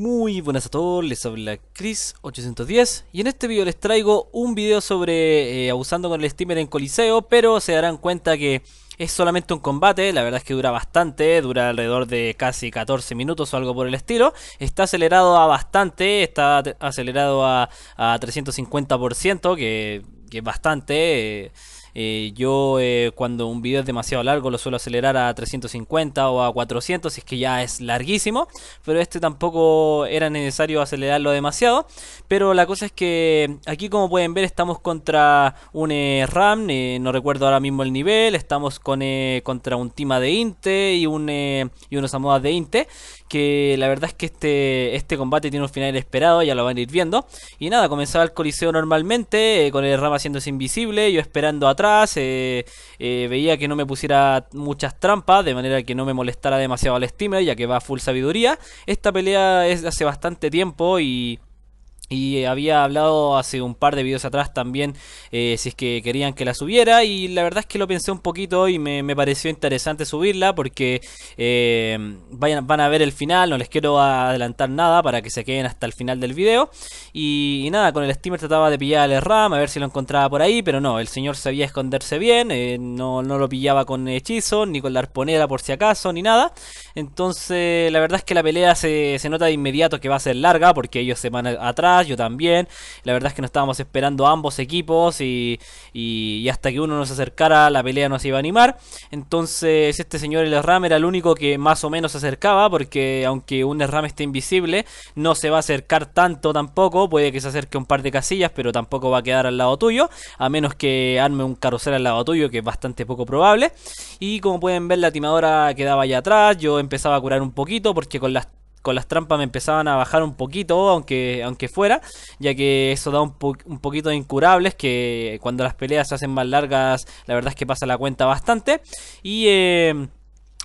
Muy buenas a todos, les habla Chris810 y en este video les traigo un video sobre eh, abusando con el steamer en Coliseo, pero se darán cuenta que es solamente un combate, la verdad es que dura bastante, dura alrededor de casi 14 minutos o algo por el estilo. Está acelerado a bastante, está acelerado a, a 350%, que, que es bastante. Eh, eh, yo eh, cuando un video es demasiado largo lo suelo acelerar a 350 o a 400 si es que ya es larguísimo, pero este tampoco era necesario acelerarlo demasiado. Pero la cosa es que aquí como pueden ver estamos contra un eh, RAM, no recuerdo ahora mismo el nivel, estamos con, contra un Tima de Inte y, un, y unos Amodas de Inte, que la verdad es que este, este combate tiene un final esperado, ya lo van a ir viendo. Y nada, comenzaba el coliseo normalmente, con el RAM haciéndose invisible, yo esperando a atrás, eh, eh, veía que no me pusiera muchas trampas, de manera que no me molestara demasiado al steamer, ya que va full sabiduría. Esta pelea es hace bastante tiempo y y había hablado hace un par de videos atrás también eh, si es que querían que la subiera y la verdad es que lo pensé un poquito y me, pareció interesante subirla porque eh, vayan, van a ver el final, no les quiero adelantar nada para que se queden hasta el final del video. Y, nada, con el steamer trataba de pillar al RAM, a ver si lo encontraba por ahí, pero no, el señor sabía esconderse bien, eh, no, lo pillaba con hechizo, ni con la arponera por si acaso, ni nada. Entonces la verdad es que la pelea se nota de inmediato que va a ser larga porque ellos se van atrás yo también. La verdad es que no estábamos esperando ambos equipos y, hasta que uno nos acercara la pelea no se iba a animar. Entonces este señor El Ram era el único que más o menos se acercaba porque aunque un Ram esté invisible, no se va a acercar tanto tampoco. Puede que se acerque un par de casillas, pero tampoco va a quedar al lado tuyo, a menos que arme un carrusel al lado tuyo, que es bastante poco probable. Y como pueden ver, la timadora quedaba allá atrás, yo empezaba a curar un poquito porque con las con las trampas me empezaban a bajar un poquito, aunque, aunque fuera, ya que eso da un, un, poquito de incurables, que cuando las peleas se hacen más largas, la verdad es que pasa la cuenta bastante. Y... Eh,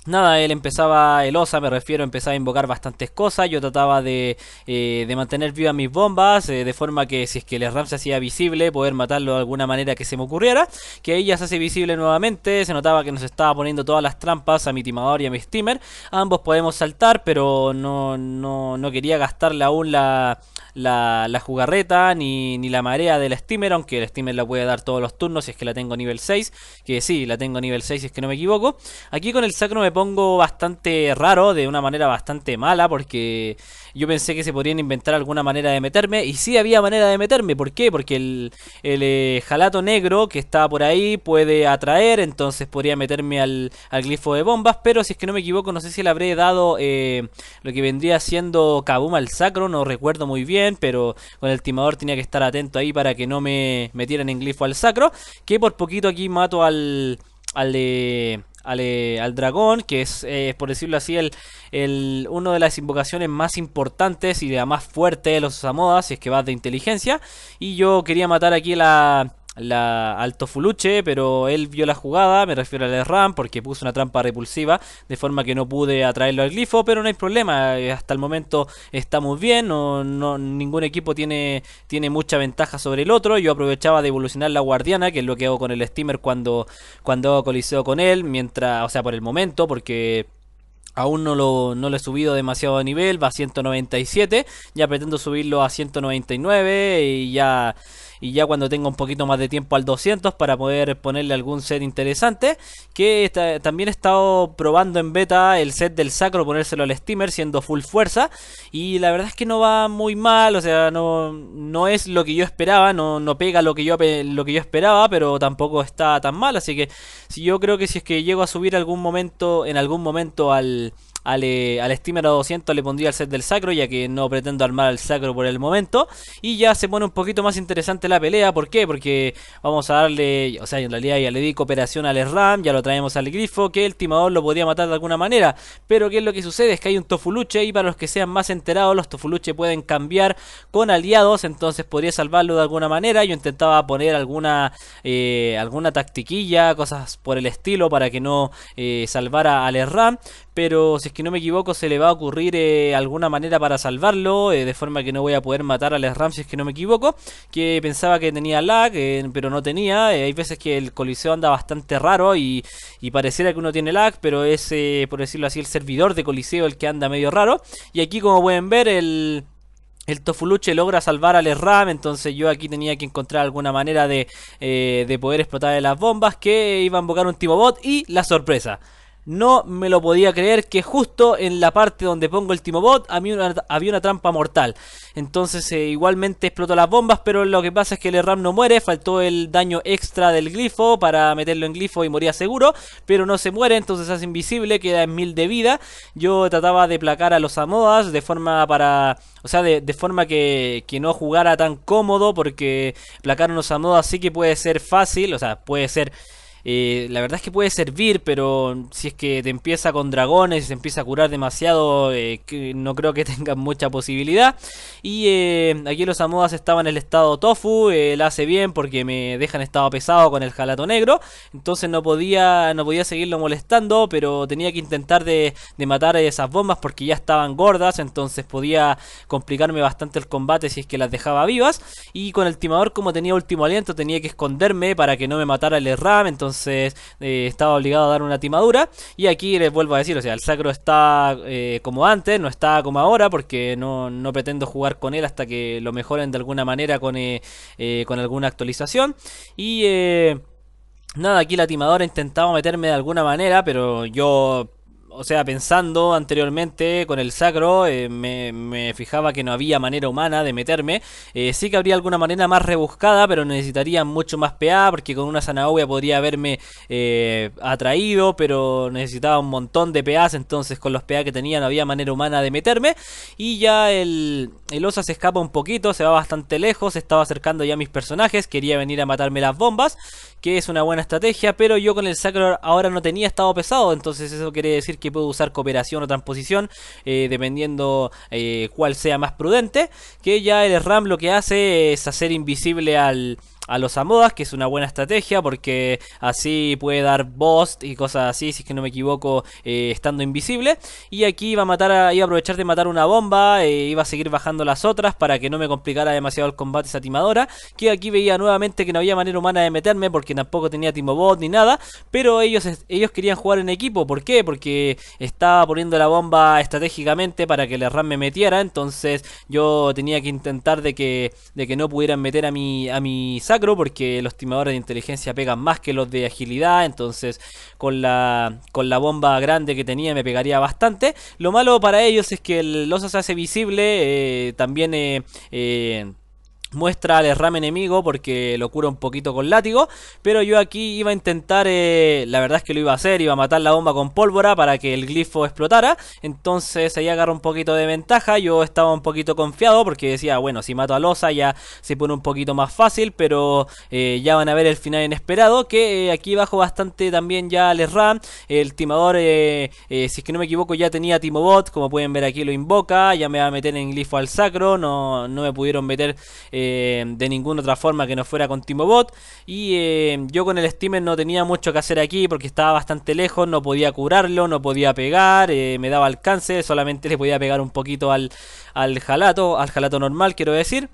nada, él empezaba, el OSA me refiero, empezaba a invocar bastantes cosas, yo trataba de, eh, mantener viva mis bombas, eh, de forma que si es que el RAM se hacía visible, poder matarlo de alguna manera que se me ocurriera, que ahí ya se hace visible nuevamente, se notaba que nos estaba poniendo todas las trampas a mi timador y a mi steamer, ambos podemos saltar, pero no, no, no quería gastarle aún la... la, jugarreta ni, ni, la marea del steamer, aunque el steamer la puede dar todos los turnos si es que la tengo nivel 6, que sí, la tengo nivel 6 si es que no me equivoco. Aquí con el sacro me pongo bastante raro, de una manera bastante mala, porque yo pensé que se podrían inventar alguna manera de meterme, y sí había manera de meterme, ¿por qué? Porque el, el eh, jalato negro que está por ahí puede atraer, entonces podría meterme al, al, glifo de bombas, pero si es que no me equivoco, no sé si le habré dado eh, lo que vendría siendo kabuma al sacro, no recuerdo muy bien, pero con el timador tenía que estar atento ahí para que no me metieran en glifo al sacro, que por poquito aquí mato al... Al de, eh, al, dragón, que es, eh, por decirlo así, el, el, una de las invocaciones más importantes y la más fuerte de los Zamodas si es que vas de inteligencia. Y yo quería matar aquí la la, alto fuluche pero él vio la jugada, me refiero al RAM, porque puso una trampa repulsiva, de forma que no pude atraerlo al glifo, pero no hay problema, eh, hasta el momento estamos bien, no, no, ningún equipo tiene, tiene mucha ventaja sobre el otro, yo aprovechaba de evolucionar la guardiana, que es lo que hago con el steamer cuando, cuando hago coliseo con él, mientras, o sea, por el momento, porque... Aún no lo, no lo, he subido demasiado a nivel, va a 197. Ya pretendo subirlo a 199 y ya y ya cuando tenga un poquito más de tiempo al 200 para poder ponerle algún set interesante. Que también he estado probando en beta el set del sacro, ponérselo al steamer siendo full fuerza y la verdad es que no va muy mal, o sea, no, no es lo que yo esperaba, no, no pega lo que, yo, lo que yo esperaba, pero tampoco está tan mal, así que si yo creo que si es que llego a subir algún momento, en algún momento al al, eh, al Steamer 200 le pondría el set del sacro, ya que no pretendo armar al sacro por el momento. Y ya se pone un poquito más interesante la pelea, ¿por qué? Porque vamos a darle, o sea, en realidad ya le di cooperación al Ram, ya lo traemos al Grifo, que el timador lo podría matar de alguna manera. Pero qué es lo que sucede? Es que hay un Tofuluche y para los que sean más enterados, los Tofuluche pueden cambiar con aliados, entonces podría salvarlo de alguna manera. Yo intentaba poner alguna, eh, alguna tactiquilla, cosas por el estilo, para que no eh, salvara al Ram. Pero si es que no me equivoco, se le va a ocurrir eh, alguna manera para salvarlo, eh, de forma que no voy a poder matar a Les Ram si es que no me equivoco. Que pensaba que tenía lag, eh, pero no tenía. hay veces que el coliseo anda bastante raro y, pareciera que uno tiene lag, pero es, por decirlo así, el servidor de coliseo el que anda medio raro. Y aquí, como pueden ver, el... El Tofuluche logra salvar al Ram, entonces yo aquí tenía que encontrar alguna manera de, de poder explotar las bombas que iba a invocar un bot y la sorpresa. No me lo podía creer que justo en la parte donde pongo el Timobot a mí había una trampa mortal. Entonces eh, igualmente explotó las bombas, pero lo que pasa es que el RAM no muere, faltó el daño extra del glifo para meterlo en glifo y moría seguro, pero no se muere, entonces hace invisible, queda en mil de vida. Yo trataba de placar a los Amodas de forma para... O sea, de, forma que, que, no jugara tan cómodo porque placar a los Amodas sí que puede ser fácil, o sea, puede ser eh, la verdad es que puede servir, pero si es que te empieza con dragones y se empieza a curar demasiado, eh, no creo que tenga mucha posibilidad. Y eh, aquí los Amodas estaban en el estado tofu, la hace bien porque me dejan estado pesado con el jalato negro, entonces no podía, no podía seguirlo molestando, pero tenía que intentar de, de matar esas bombas porque ya estaban gordas, entonces podía complicarme bastante el combate si es que las dejaba vivas. Y con el timador como tenía último aliento tenía que esconderme para que no me matara el RAM, entonces entonces eh, estaba obligado a dar una timadura. Y aquí les vuelvo a decir, o sea, el sacro está eh, como antes, no está como ahora, porque no, pretendo jugar con él hasta que lo mejoren de alguna manera con, eh, con alguna actualización. Y... Nada, aquí la timadora intentaba meterme de alguna manera, pero yo o sea, pensando anteriormente con el sacro, eh, me, fijaba que no había manera humana de meterme. Eh, sí que habría alguna manera más rebuscada, pero necesitaría mucho más PA, porque con una zanahoria podría haberme eh, atraído, pero necesitaba un montón de PAs, entonces con los PA que tenía no había manera humana de meterme. Y ya el, el osa se escapa un poquito, se va bastante lejos, estaba acercando ya a mis personajes, quería venir a matarme las bombas, que es una buena estrategia, pero yo con el sacro ahora no tenía estado pesado, entonces eso quiere decir que que usar cooperación o transposición, eh, dependiendo eh, cuál sea más prudente. Que ya el RAM lo que hace es hacer invisible al a los Amodas, que es una buena estrategia porque así puede dar boss y cosas así, si es que no me equivoco, eh, estando invisible. Y aquí iba a, matar a, a aprovechar de matar una bomba, E iba a seguir bajando las otras para que no me complicara demasiado el combate esa timadora. Que aquí veía nuevamente que no había manera humana de meterme porque tampoco tenía timobot ni nada, pero ellos, ellos querían jugar en equipo. ¿Por qué? Porque estaba poniendo la bomba estratégicamente para que la RAM me metiera, entonces yo tenía que intentar de que, de que no pudieran meter a mi, a mi porque los timadores de inteligencia pegan más que los de agilidad, entonces con la, con la bomba grande que tenía me pegaría bastante. Lo malo para ellos es que el oso se hace visible, eh, también... Eh, eh muestra al RAM enemigo porque lo cura un poquito con látigo. Pero yo aquí iba a intentar, eh, la verdad es que lo iba a hacer, iba a matar la bomba con pólvora para que el glifo explotara. Entonces ahí agarra un poquito de ventaja. Yo estaba un poquito confiado porque decía, bueno, si mato a Losa ya se pone un poquito más fácil. Pero eh, ya van a ver el final inesperado. Que eh, aquí bajo bastante también ya al RAM. El timador, si es que no me equivoco, ya tenía Timobot. Como pueden ver aquí lo invoca. Ya me va a meter en glifo al sacro. No, no me pudieron meter... Eh, de ninguna otra forma que no fuera con TimoBot. Y eh, yo con el Steamer no tenía mucho que hacer aquí porque estaba bastante lejos, no podía curarlo, no podía pegar, eh, me daba alcance, solamente le podía pegar un poquito al, al jalato, al jalato normal, quiero decir.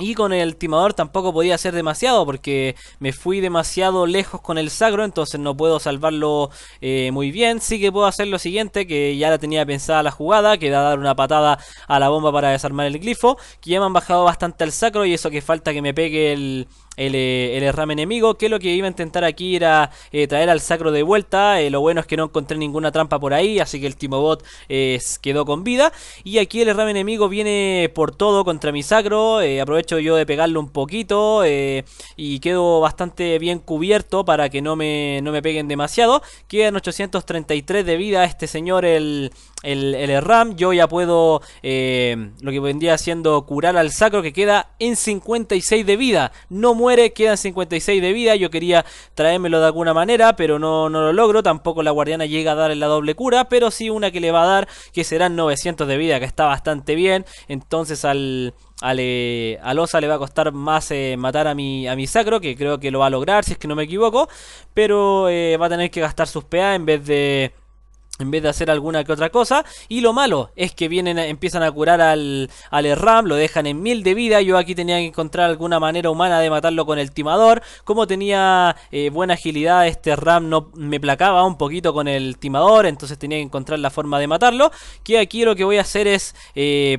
Y con el timador tampoco podía hacer demasiado porque me fui demasiado lejos con el sacro, entonces no puedo salvarlo eh, muy bien. Sí que puedo hacer lo siguiente, que ya la tenía pensada la jugada, que era dar una patada a la bomba para desarmar el glifo, que ya me han bajado bastante el sacro y eso que falta que me pegue el, el, eh, el enemigo, que lo que iba a intentar aquí era eh, traer al sacro de vuelta. Eh, lo bueno es que no encontré ninguna trampa por ahí, así que el Timobot quedó con vida. Y aquí el errame enemigo viene por todo contra mi sacro. aprovecho yo de pegarlo un poquito y quedo bastante bien cubierto para que no me, no me peguen demasiado. Quedan 833 de vida este señor, el, el, el RAM, yo ya puedo eh, lo que vendría haciendo curar al sacro que queda en 56 de vida. No muere, queda en 56 de vida. Yo quería traérmelo de alguna manera, pero no, no lo logro. Tampoco la guardiana llega a darle la doble cura, pero sí una que le va a dar que serán 900 de vida, que está bastante bien. Entonces al, al, eh, le va a costar más eh, matar a mi, a mi sacro, que creo que lo va a lograr, si es que no me equivoco. Pero va a tener que gastar sus PA en vez de en vez de hacer alguna que otra cosa. Y lo malo es que vienen, empiezan a curar al, al lo dejan en mil de vida. Yo aquí tenía que encontrar alguna manera humana de matarlo con el timador. Como tenía eh, buena agilidad, este Ram no me placaba un poquito con el timador. Entonces tenía que encontrar la forma de matarlo. Que aquí lo que voy a hacer es eh,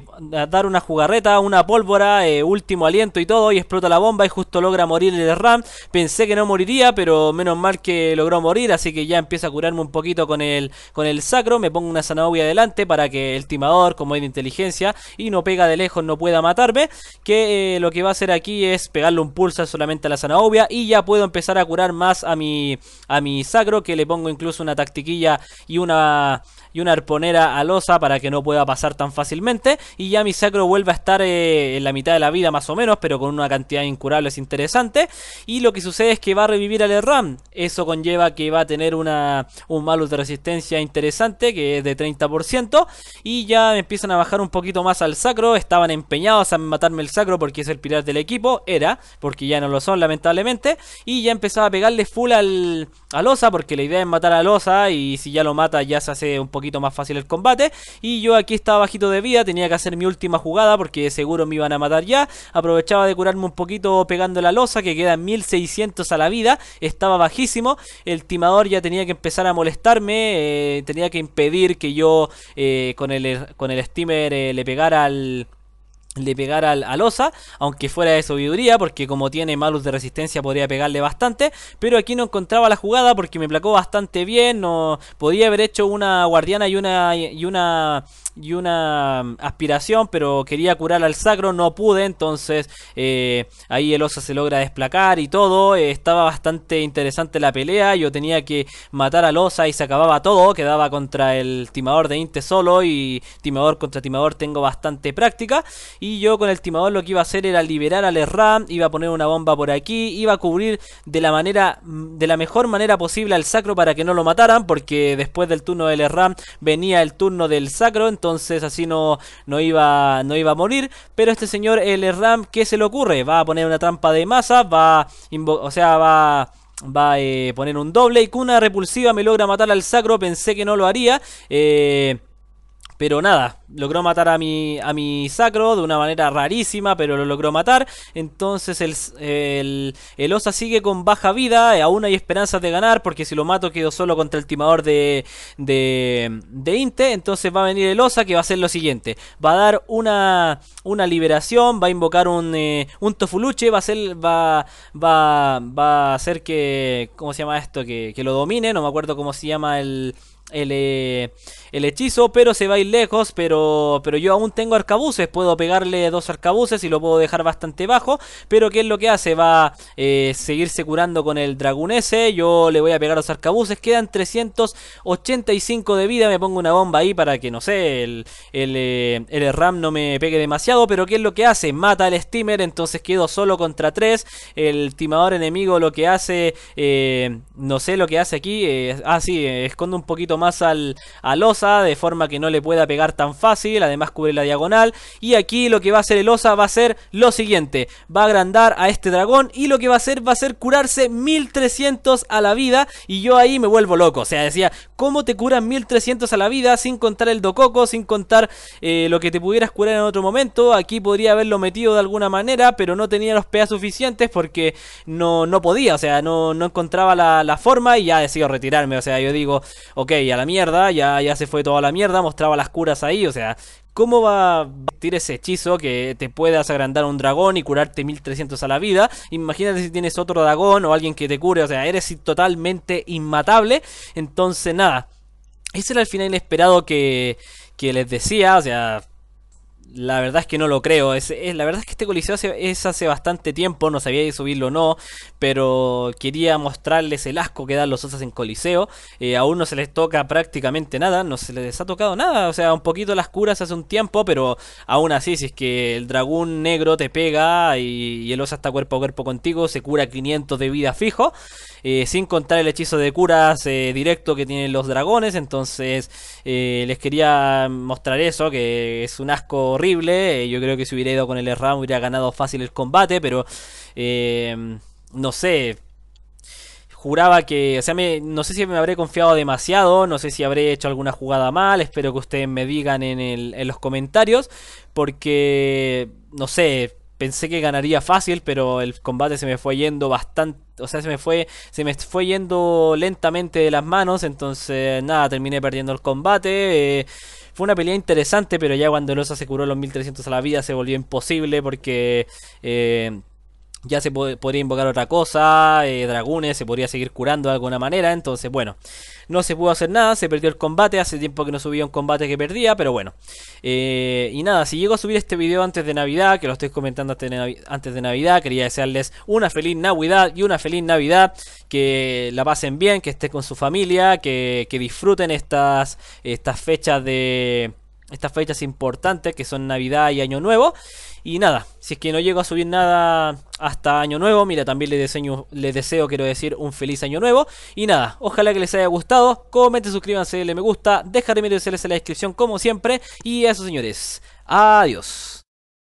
dar una jugarreta, una pólvora, eh, último aliento y todo. Y explota la bomba y justo logra morir el Ram. Pensé que no moriría, pero menos mal que logró morir. Así que ya empieza a curarme un poquito con el el sacro, me pongo una zanahoria delante para que el timador, como hay de inteligencia, y no pega de lejos, no pueda matarme. Que eh, lo que va a hacer aquí es pegarle un pulsa solamente a la zanahoria y ya puedo empezar a curar más a mi, a mi sacro, que le pongo incluso una tactiquilla y una, y una arponera losa, para que no pueda pasar tan fácilmente. Y ya mi sacro vuelve a estar eh, en la mitad de la vida más o menos, pero con una cantidad de incurables interesante. Y lo que sucede es que va a revivir al ram Eso conlleva que va a tener una, un malus de resistencia interesante interesante, que es de 30%. Y ya empiezan a bajar un poquito más al sacro. Estaban empeñados a matarme el sacro porque es el pilar del equipo. Era, porque ya no lo son, lamentablemente. Y ya empezaba a pegarle full al, a losa. porque la idea es matar a losa. Y si ya lo mata, ya se hace un poquito más fácil el combate. Y yo aquí estaba bajito de vida, tenía que hacer mi última jugada porque seguro me iban a matar ya. Aprovechaba de curarme un poquito pegando la losa, que en 1600 a la vida. Estaba bajísimo. El timador ya tenía que empezar a molestarme. Eh, tenía que impedir que yo eh, con, el, con el steamer eh, le pegara al, le pegar al, osa, aunque fuera de sabiduría, porque como tiene malus de resistencia podría pegarle bastante, pero aquí no encontraba la jugada porque me placó bastante bien, no podía haber hecho una guardiana y una y una y una mm, aspiración, pero quería curar al sacro, no pude, entonces eh, ahí el osa se logra desplacar y todo, eh, estaba bastante interesante la pelea, yo tenía que matar al osa y se acababa todo, quedaba contra el timador de Inte solo y timador contra timador tengo bastante práctica y yo con el timador lo que iba a hacer era liberar al Ram, iba a poner una bomba por aquí, iba a cubrir de la manera mm, de la mejor manera posible al Sacro para que no lo mataran, porque después del turno del Ram venía el turno del Sacro, entonces así no, no, iba, no iba a morir. Pero este señor, el Ram, ¿qué se le ocurre? Va a poner una trampa de masa, va a o sea, va va a eh, poner un doble y con una repulsiva me logra matar al sacro, pensé que no lo haría. Eh, pero nada, logró matar a mi, a mi sacro de una manera rarísima, pero lo logró matar. Entonces el, el, el Osa sigue con baja vida, eh, aún hay esperanzas de ganar, porque si lo mato quedo solo contra el timador de, de, de Inte. Entonces va a venir el Osa que va a hacer lo siguiente. Va a dar una, una liberación, va a invocar un, eh, un tofuluche, va a, hacer, va, va, va a hacer que... ¿Cómo se llama esto? Que, que lo domine, no me acuerdo cómo se llama el... El, eh, el hechizo, pero se va a ir lejos, pero, pero yo aún tengo arcabuces, puedo pegarle dos arcabuces y lo puedo dejar bastante bajo, pero ¿qué es lo que hace? Va a eh, seguirse curando con el dragón ese, yo le voy a pegar los arcabuces, quedan 385 de vida, me pongo una bomba ahí para que, no sé, eh, el, RAM no me pegue demasiado, pero ¿qué es lo que hace? Mata al steamer, entonces quedo solo contra 3, el timador enemigo lo que hace, eh, no sé lo que hace aquí, ah sí, esconde un poquito más al, al de forma que no le pueda pegar tan fácil, además cubre la diagonal. Y aquí lo que va a hacer el osa va a ser lo siguiente, va a agrandar a este dragón y lo que va a hacer va a ser curarse 1300 a la vida y yo ahí me vuelvo loco, o sea, decía, ¿cómo te curan 1300 a la vida sin contar el dococo, sin contar eh, lo que te pudieras curar en otro momento? Aquí podría haberlo metido de alguna manera, pero no tenía los PA suficientes porque no, no podía, o sea, no, no encontraba la, forma y ya decido retirarme, o sea, yo digo, ok, a la mierda, ya, ya se fue toda la mierda, mostraba las curas ahí, o sea, ¿cómo va a tirar ese hechizo que te puedas agrandar un dragón y curarte 1300 a la vida? Imagínate si tienes otro dragón o alguien que te cure, o sea, eres totalmente inmatable, entonces nada, ese era el final inesperado que, que les decía, o sea, la verdad es que no lo creo. Es, la verdad es que este coliseo es hace bastante tiempo, no sabía si subirlo o no, pero quería mostrarles el asco que dan los osas en coliseo. Eh, aún no se les toca prácticamente nada, no se les ha tocado nada. O sea, un poquito las curas hace un tiempo, pero aún así, si es que el dragón negro te pega y, el osa está cuerpo a cuerpo contigo, se cura 500 de vida fijo, eh, sin contar el hechizo de curas eh, directo que tienen los dragones. Entonces, les quería mostrar eso, que es un asco eh, yo creo que si hubiera ido con el RAM hubiera ganado fácil el combate, pero eh, no sé. Juraba que, o sea, me, no sé si me habré confiado demasiado, no sé si habré hecho alguna jugada mal, espero que ustedes me digan en, los comentarios, porque, no sé, pensé que ganaría fácil, pero el combate se me fue yendo bastante, o sea, se me fue se me fue yendo lentamente de las manos, entonces nada, terminé perdiendo el combate. Eh, fue una pelea interesante, pero ya cuando los se curó los 1300 a la vida se volvió imposible porque eh, ya se podría invocar otra cosa, eh, dragones, se podría seguir curando de alguna manera, entonces bueno, no se pudo hacer nada, se perdió el combate, hace tiempo que no subía un combate que perdía, pero bueno. Eh, y nada, si llego a subir este video antes de Navidad, que lo estoy comentando antes de Navidad, quería desearles una feliz Navidad y una feliz Navidad, que la pasen bien, que estén con su familia, que, que disfruten estas, estas fechas de estas fechas importantes que son Navidad y Año Nuevo. Y nada, si es que no llego a subir nada hasta Año Nuevo, mira, también les deseo, deseo, quiero decir, un feliz Año Nuevo. Y nada, ojalá que les haya gustado. Comenten, suscríbanse, le me gusta, dejaré mi en la descripción como siempre. Y eso, señores, adiós.